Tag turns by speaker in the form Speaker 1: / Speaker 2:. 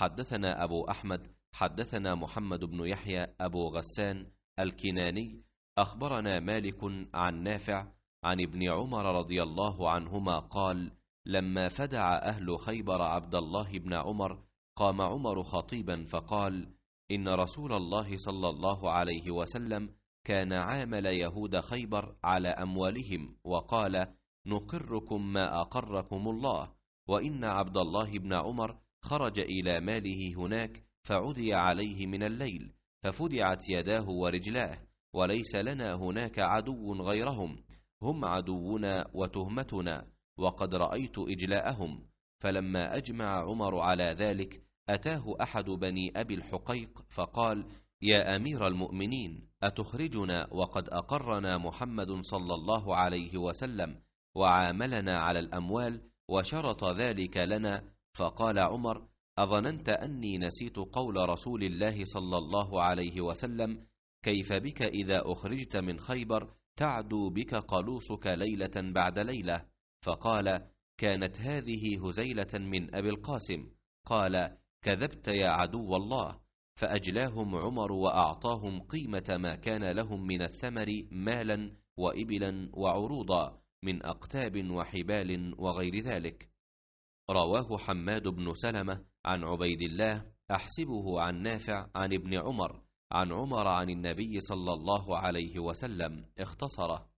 Speaker 1: حدثنا أبو أحمد حدثنا محمد بن يحيى أبو غسان الكناني أخبرنا مالك عن نافع عن ابن عمر رضي الله عنهما قال لما فدع أهل خيبر عبد الله بن عمر قام عمر خطيبا فقال إن رسول الله صلى الله عليه وسلم كان عامل يهود خيبر على أموالهم وقال نقركم ما أقركم الله وإن عبد الله بن عمر خرج إلى ماله هناك فعدي عليه من الليل ففدعت يداه ورجلاه وليس لنا هناك عدو غيرهم هم عدونا وتهمتنا وقد رأيت إجلاءهم فلما أجمع عمر على ذلك أتاه أحد بني أبي الحقيق فقال يا أمير المؤمنين أتخرجنا وقد أقرنا محمد صلى الله عليه وسلم وعاملنا على الأموال وشرط ذلك لنا فقال عمر اظننت اني نسيت قول رسول الله صلى الله عليه وسلم كيف بك اذا اخرجت من خيبر تعدو بك قلوصك ليله بعد ليله فقال كانت هذه هزيله من ابي القاسم قال كذبت يا عدو الله فاجلاهم عمر واعطاهم قيمه ما كان لهم من الثمر مالا وابلا وعروضا من اقتاب وحبال وغير ذلك رواه حماد بن سلمة عن عبيد الله أحسبه عن نافع عن ابن عمر عن عمر عن النبي صلى الله عليه وسلم اختصره